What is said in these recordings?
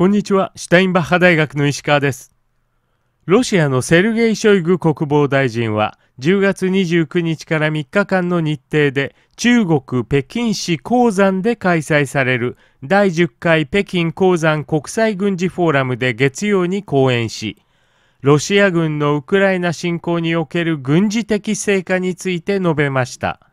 こんにちは、シュタインバッハ大学の石川です。ロシアのセルゲイ・ショイグ国防大臣は、10月29日から3日間の日程で、中国・北京市鉱山で開催される第10回北京鉱山国際軍事フォーラムで月曜に講演し、ロシア軍のウクライナ侵攻における軍事的成果について述べました。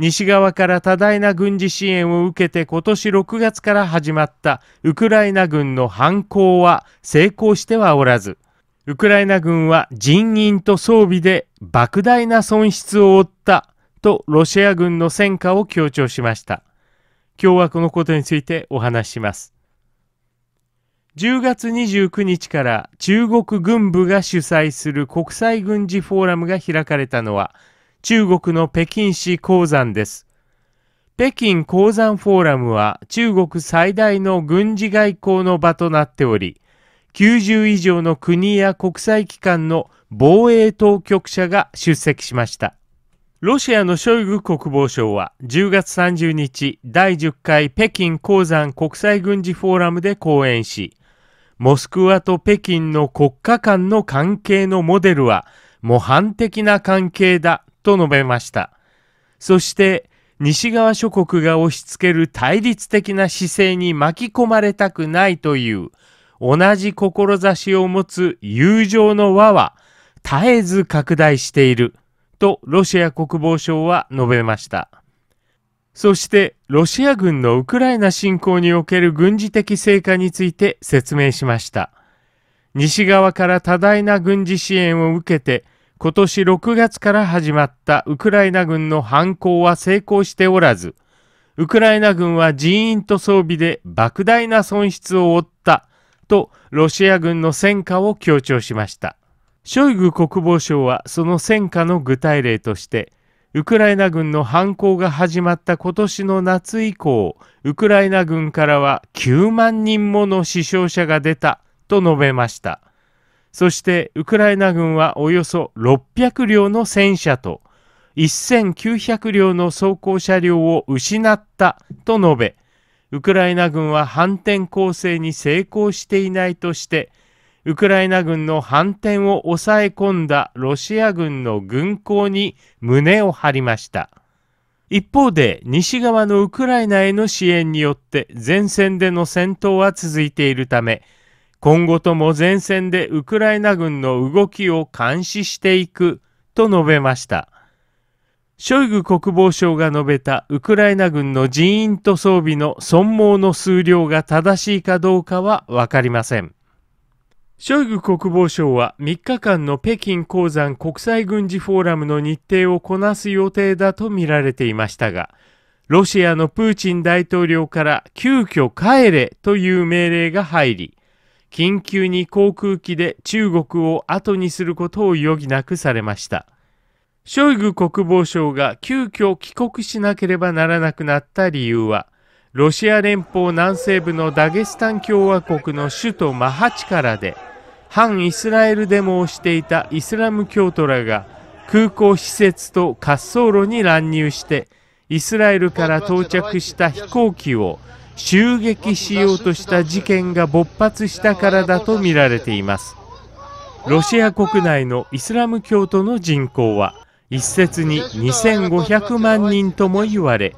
西側から多大な軍事支援を受けて今年6月から始まったウクライナ軍の反攻は成功してはおらず、ウクライナ軍は人員と装備で莫大な損失を負ったとロシア軍の戦果を強調しました。今日はこのことについてお話しします。10月29日から中国軍部が主催する国際軍事フォーラムが開かれたのは中国の北京市鉱山です。北京鉱山フォーラムは中国最大の軍事外交の場となっており、90以上の国や国際機関の防衛当局者が出席しました。ロシアのショイグ国防相は10月30日第10回北京鉱山国際軍事フォーラムで講演し、モスクワと北京の国家間の関係のモデルは模範的な関係だと述べました。そして、西側諸国が押し付ける対立的な姿勢に巻き込まれたくないという同じ志を持つ友情の輪は絶えず拡大しているとロシア国防省は述べました。そしてロシア軍のウクライナ侵攻における軍事的成果について説明しました。西側から多大な軍事支援を受けて今年6月から始まったウクライナ軍の反攻は成功しておらず、ウクライナ軍は人員と装備で莫大な損失を負ったとロシア軍の戦果を強調しました。ショイグ国防相はその戦果の具体例として、ウクライナ軍の反攻が始まった今年の夏以降、ウクライナ軍からは9万人もの死傷者が出たと述べました。そしてウクライナ軍はおよそ600両の戦車と1900両の装甲車両を失ったと述べ、ウクライナ軍は反転攻勢に成功していないとして、ウクライナ軍の反転を抑え込んだロシア軍の軍港に胸を張りました。一方で西側のウクライナへの支援によって前線での戦闘は続いているため、今後とも前線でウクライナ軍の動きを監視していくと述べました。ショイグ国防相が述べたウクライナ軍の人員と装備の損耗の数量が正しいかどうかはわかりません。ショイグ国防相は3日間の北京鉱山国際軍事フォーラムの日程をこなす予定だと見られていましたが、ロシアのプーチン大統領から急遽帰れという命令が入り、緊急に航空機で中国を後にすることを余儀なくされました。ショイグ国防相が急遽帰国しなければならなくなった理由は、ロシア連邦南西部のダゲスタン共和国の首都マハチカラで、反イスラエルデモをしていたイスラム教徒らが空港施設と滑走路に乱入して、イスラエルから到着した飛行機を襲撃しようとした事件が勃発したからだとみられていますロシア国内のイスラム教徒の人口は一説に2500万人とも言われ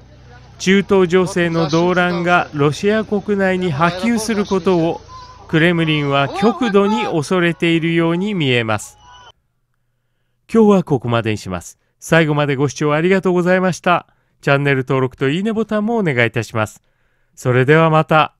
中東情勢の動乱がロシア国内に波及することをクレムリンは極度に恐れているように見えます今日はここまでにします最後までご視聴ありがとうございましたチャンネル登録といいねボタンもお願いいたしますそれではまた。